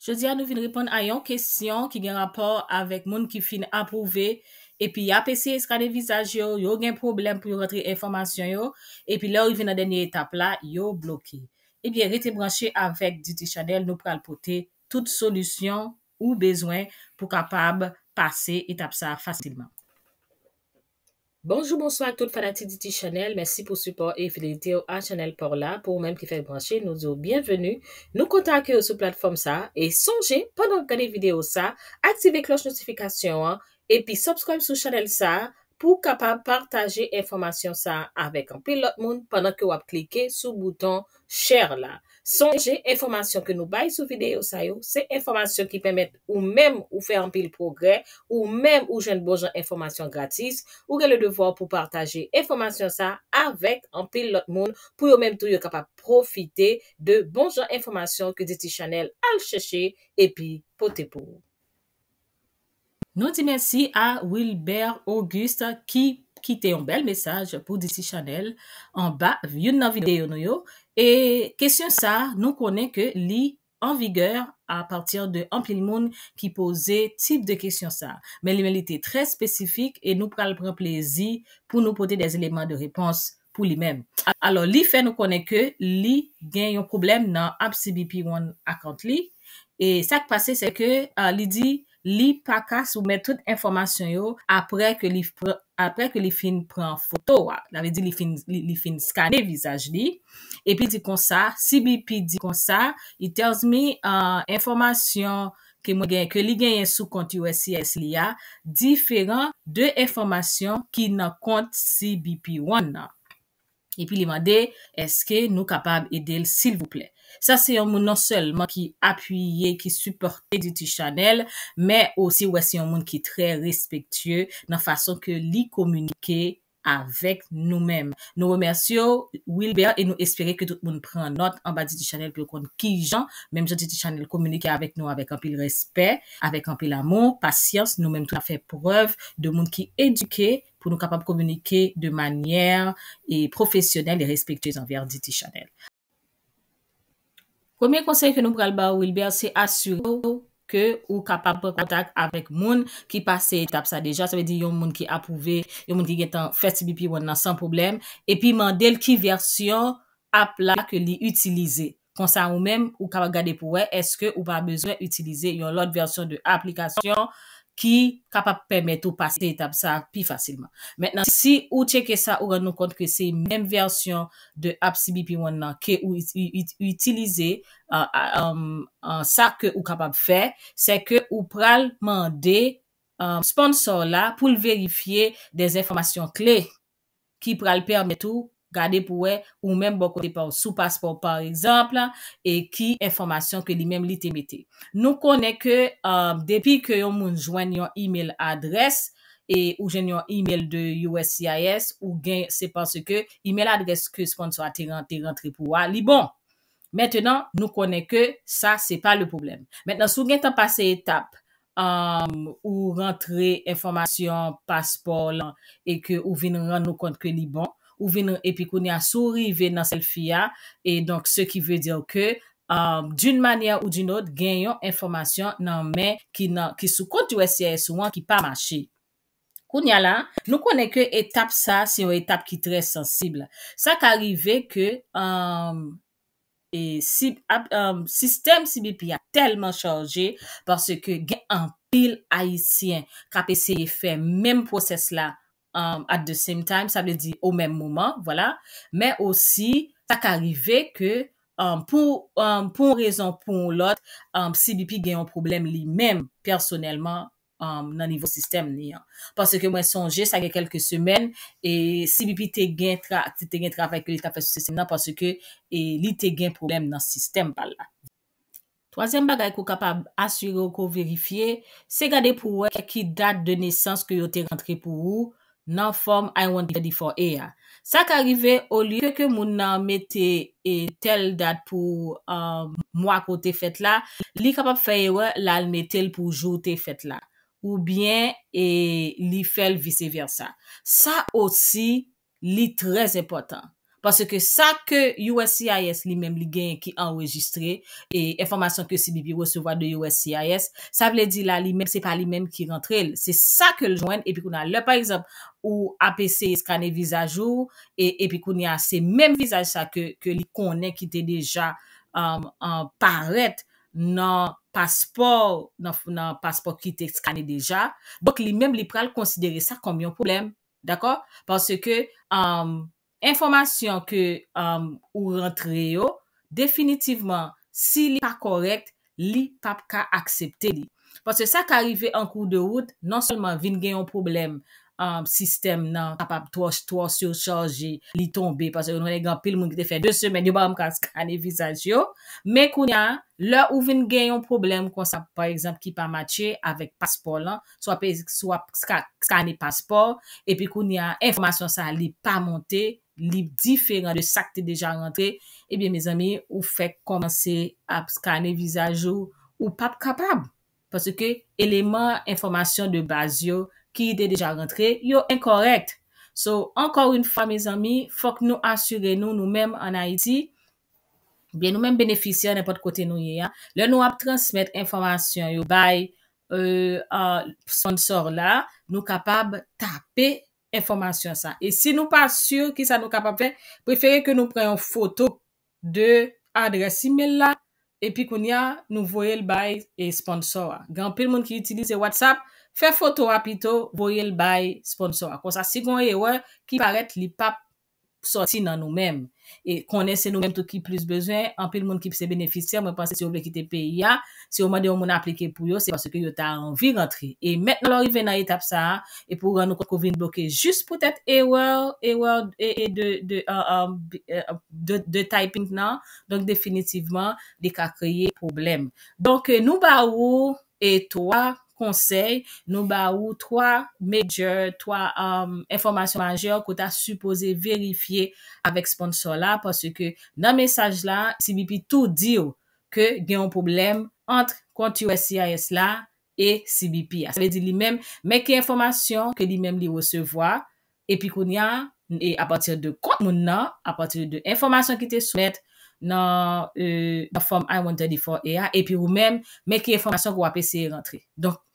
Je di a nou vin ripon a yon kesyon ki gen rapor avèk moun ki fin apouve, epi apese eska de vizaj yo, yo gen problem pou yo retri informasyon yo, epi lò yon vin an denye etapla, yo bloki. Epi rete branchè avèk Didi Chanel nou pral pote tout solusyon ou bezwen pou kapab pase etape sa fasilman. Bonjour, bonsoir à fanatiques de d'IT Channel. Merci pour support et fidélité à Channel pour là. Pour même qui fait brancher, nous disons bienvenue. Nous contactez sur plateforme ça et songez, pendant que les vidéo ça, activez cloche notification hein, et puis subscribe sur Channel ça pou kapap partaje informasyon sa avek an pil lot moun pandan ke wap klike sou bouton share la. Sonje informasyon ke nou bay sou videyo sayo, se informasyon ki pemet ou menm ou fe an pil progrè, ou menm ou jen bonjan informasyon gratis, ou gen le devouan pou partaje informasyon sa avek an pil lot moun, pou yo menm tou yo kapap profite de bonjan informasyon ke Ziti Chanel al chèche epi pote pou. Nou ti mersi a Wilbert Auguste ki kite yon bel mesaj pou DC Channel an ba, yon nan videyo nou yo. E kesyon sa nou konen ke li an vigor a partir de Ample Moon ki pose tip de kesyon sa. Men li men li te tre spesifik e nou pral pran plezi pou nou pote des eleman de repons pou li men. Alors, li fe nou konen ke li gen yon koublem nan AppCBP1 akant li e sak pase se ke li di Li pakas ou men tout informasyon yo apre ke li fin pran foto wa. La ve di li fin skane vizaj li. E pi di kon sa, CBP di kon sa, it tells me uh, informasyon ke li gen yon sou konti wè si es li ya diferan de informasyon ki nan konti CBP-1 nan. epi li mande, eske nou kapab edel silvouple. Sa se yon moun nan selman ki apuyye, ki supporte di ti chanel, me osi wè se yon moun ki tre respectye nan fason ke li komunike avèk nou mèm. Nou remersyo Wilbert et nou espérez que tout moun pren note amba Diti Chanel pe kon ki jan, mèm jan Diti Chanel komunike avèk nou avèk anpil respè, avèk anpil amon, pasyans, nou mèm tout a fè preuve de moun ki eduke pou nou kapab komunike de manyer e et professionel et respectuèz anvèr Diti Chanel. Premier conseil ke nou pral ba Wilbert, se asyro ke ou kapap kontak avèk moun ki pase etap sa deja, sa ve di yon moun ki apouve, yon moun ki getan festi bi pi wè nan san problem, epi man del ki versyon ap la ke li utilize. Konsan ou men, ou kapap gade pou wè, eske ou pa bezwen utilize yon lot versyon de aplikasyon ki kapap pèmèt ou pa se etab sa pi fasylman. Mènen, si ou tèkè sa ou ren nou kont ke se mèm versyon de app CBP1 nan ki ou itilize an sa ke ou kapap fè, se ke ou pral mande euh, sponsor la pou l verifiye des informasyon kle ki pral pèmèt ou Gade pou we ou menm bokote pa ou sou paspor par exemple e ki informasyon ke li menm li temete. Nou kone ke um, depi ke yon moun jwen yon e-mail adres e ou jwen yon e-mail de USCIS ou gen se panse ke e-mail adres ke sponsor a te rentre pou wa li bon. Metenan nou kone ke sa se pa le poublem. Metenan sou gen tan pase etap um, ou rentre informasyon paspor lan e ke ou vin ren nou kont ke li bon ou vin, epi koun ya sou rive nan sel fiya, e donk se ki ve diyo ke, um, d'un manye ou d'un ot, gen yon informasyon nan men, ki sou konti weseye sou an, ki pa machi. Koun ya la, nou konen ke etap sa, si yon etap ki tre sensibla. Sa ka rive ke, um, e um, sistem Sibipi a telman chanje, parce ke gen an pil aisyen, ka pe se yon fe menm proses la, Um, at the same time, sa blè di au mèm mouman, vwala, mè osi sa ka rive ke um, pou an um, pou an rezon pou an lot, si Bipi gen yon problem li mèm personelman nan nivou sistem li an. Pase ke mwen sonje, sa gen kelke semen e si Bipi te gen tra te gen tra fèk ke li ta fèk sou sistem nan, pase ke li te gen problem nan sistem bala. Troasyen bagay kou kapab asyre ou kou verifiye se gade pou wè kè ki dat de nesans kou yote rentre pou wè nan form I want to be ready for air. Sa ka arrive ou li ke ke moun nan mette e, tel dat pou um, mwa kote fet la, li kapap fayewe lal mette l pou joute fet la. Ou bien, e, li fel vice versa. Sa osi li trez epotan. Paske sa ke USCIS li men li gen ki enregistre e informasyon ke Sibibi recevoa de USCIS, sa vle di la li men, se pa li men ki rentre, se sa ke ljouen, epi kou nan lèp, par exemple, ou APC skane vizajou, epi kou ni a se men vizaj sa ke li konen ki te deja paret nan paspor, nan paspor ki te skane deja, bok li men li pral konsidere sa kom yon problem, dako, paske se, informasyon ke um, ou rentre yo, definitivman, si li pa korekt, li pap ka aksepte li. Pase sa ka rive an kou de woud, non seman vin gen yon problem, um, sistem nan, papap, twos yo chanje, li tombe, pase yon regan pil moun ki te fè 2 semen, yon ba wam ka skane vizaj yo, men koun ya, le ou vin gen yon problem, konsa, par exemple, ki pa matche, avek paspor lan, swa pes, swa skane paspor, epi koun ya, informasyon sa li pa monte, liv diferant de sak te deja rentre, ebyen, eh me zami, ou fèk komanse ap skane vizaj ou ou pap kapab. Pase ke, eleman, informasyon de baz yo, ki de deja rentre, yo enkorekt. So, ankor un fwa, me zami, fòk nou asyre nou nou menm anay ti, nou menm beneficia nèpot kote nou ye. Le nou ap transmèt informasyon yo bay euh, son sor la, nou kapab tape E si nou pa sur ki sa nou kapap fe, prefere ke nou preyon foto de adres simil la, epi kon ya nou voyel baye sponsor a. Gan pil moun ki utilize WhatsApp, fe foto rapito, voyel baye sponsor a. Kwa sa si gwenye wè ki paret li pap soti nan nou menm. E konen se nou men tou ki plus bezwen, anpil moun ki se benefisye, anpil moun ki te pe ya, se yo mwen aplike pou yo, se yo ta anvi rentre. E met nan lor, yon ven nan etap sa, e pou ran nou kon COVID blokè, jist pou tèt e wèl, e wèl e, e de um, um, taipin nan, donk definitivman, di ka kreye problem. Donk nou ba wou, e towa, konsey nou ba ou 3 major, 3 um, informasyon major kouta supose verifiye avek sponsor la paswe ke nan mesaj la CBP tou diyo ke gen un problem antre konti USCIS la e CBP. Se ve di li men, men ki informasyon ke li men li wesevoa, epi koun ya, e apatir de kont moun nan, apatir de informasyon ki te soumet nan euh, form I wanted it for EA, epi ou men men ki informasyon kou apese rentre.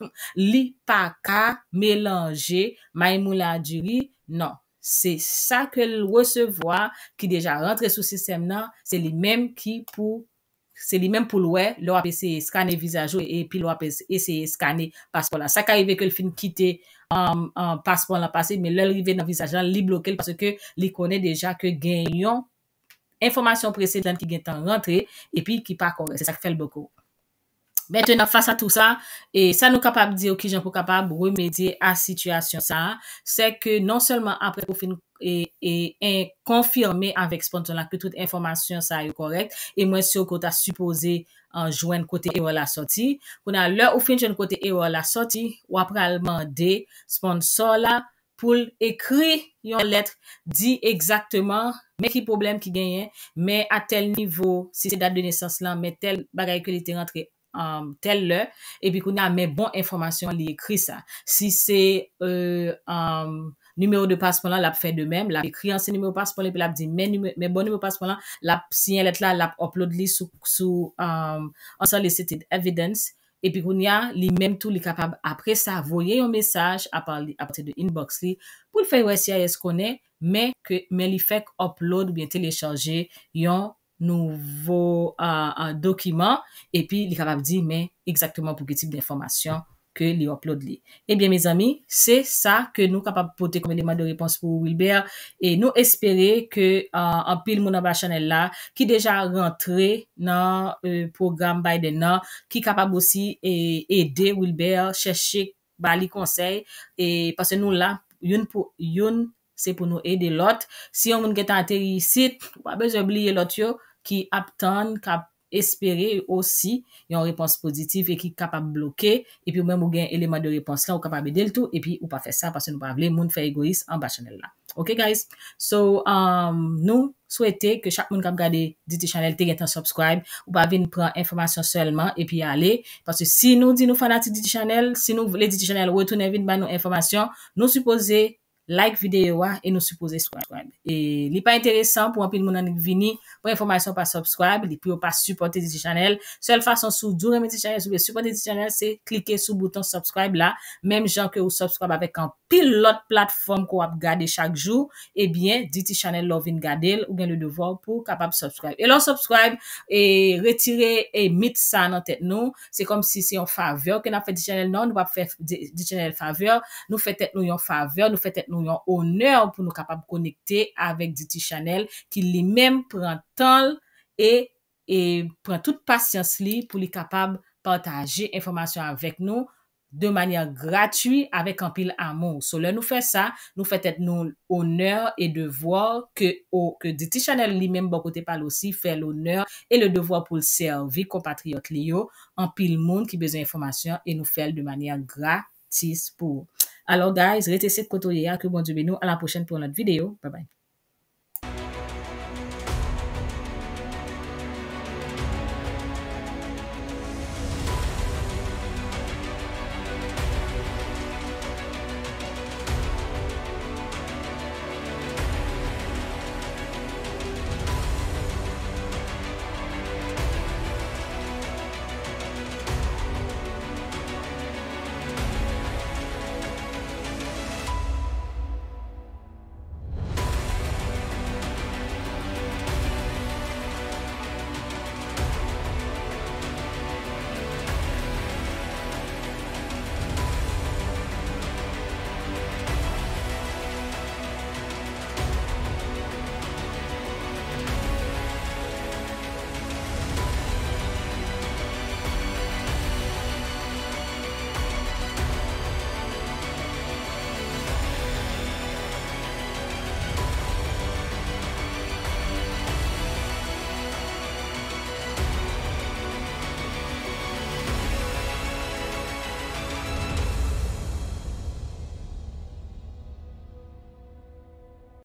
li pa ka melange maymou la diri, nan se sa ke l resevoa ki deja rentre sou sistem nan se li menm ki pou se li menm pou lwe, lwa pe se skane vizajo, e pi lwa pe se skane paspon la, sa ka rive ke l fin kite an um, um, paspon la pase me l rive nan vizajan li bloke se ke li kone deja ke genyon informasyon prese lan ki gen tan rentre, e pi ki pa kore se sa ke fel boko Mètè nan fasa tout sa, e sa nou kapab di ok, jen pou kapab remèdi a situasyon sa, se ke non selman apre pou fin e konfirme avèk sponsor la, ke tout informasyon sa yo korek, e mwen se yo kota suppose an jwen kote e wè la soti, pou nan lè ou fin jwen kote e wè la soti, wè apre alman de sponsor la pou ekri yon letre, di ekzaktman mè ki problem ki genyen, mè a tel nivou, si se dat de nesans lan, mè tel bagay ke li te rentre Um, tel le, epi koun ya men bon informasyon li ekri sa. Si se euh, um, numero de paspon la ap fe de mem, la ekri anse numero de paspon la, pe la ap di men bon numero de paspon la, si yon let la, la ap upload li sou um, unsolicited evidence, epi koun ya li mem tou li kapab. Apre sa avoye yon mesaj, apate de inbox li, pou l fe yon SIAS konen men li fek upload ou bien telechange yon nouvo dokiman epi li kapap di men ekzaktman pou ki tip de informasyon ke li oplod li. Ebyen, me zami, se sa ke nou kapap pote komedeman de repons pou Wilbert, e nou espere ke euh, an pil mounan ba chanel la ki deja rentre nan program baide nan ki kapap osi e ede Wilbert, cheshe ba li konsey, e pase nou la youn pou youn Se pou nou ede lot. Si yon moun get anterisit, wap bez oubliye lot yo ki aptan kap espere ou si yon repons pozitif e ki kap ap bloke e pi ou mwen moun gen eleman de repons la ou kap ap ede l tout e pi ou pa fe sa pase nou pa avle moun fe egois an bas chanel la. Ok guys? So, um, nou souwete ke chak moun kap gade Didi chanel te get an subscribe ou pa vin pran informasyon selman e pi ale pase si nou di nou fanati Didi chanel si nou vle Didi chanel ou etou ne vin ban nou informasyon nou suppose like videyo a, e nou suppose subscribe. E li pa interesan, pou anpil moun anek vini, pou informasyon pa subscribe, li pou yo pa supporte di ti chanel. Sòl fason sou doun remeti chanel, soube supporte di ti chanel, se klike sou bouton subscribe eh la, menm jan ke ou subscribe avek an pil lot platform ko ap gade chak jou, e bien, di ti chanel lovin gade, ou gen le devon pou kapab subscribe. E lon subscribe, e retire, e mit sa nan tet nou, se kom si si yon faveur ke nan fete di chanel nan, nou ap fete di chanel faveur, nou fete nou yon fave nou yon honèr pou nou kapab konekte avèk Diti Chanel ki li mèm pran tanl e, e pran tout pasyans li pou li kapab pataje informasyon avèk nou de manyan gratuy avèk anpil amon. So lè nou fè sa, nou fè tèt nou honèr e devòr ke Diti Chanel li mèm bon kote pal osi fè l'honèr e le devòr pou l'servi kompatriot li yo anpil moun ki bezè informasyon e nou fèl de manyan gratis pou ou. Alors guys, rete se koto ye akou bonjoube nou. A la pochen pou anot video. Bye bye.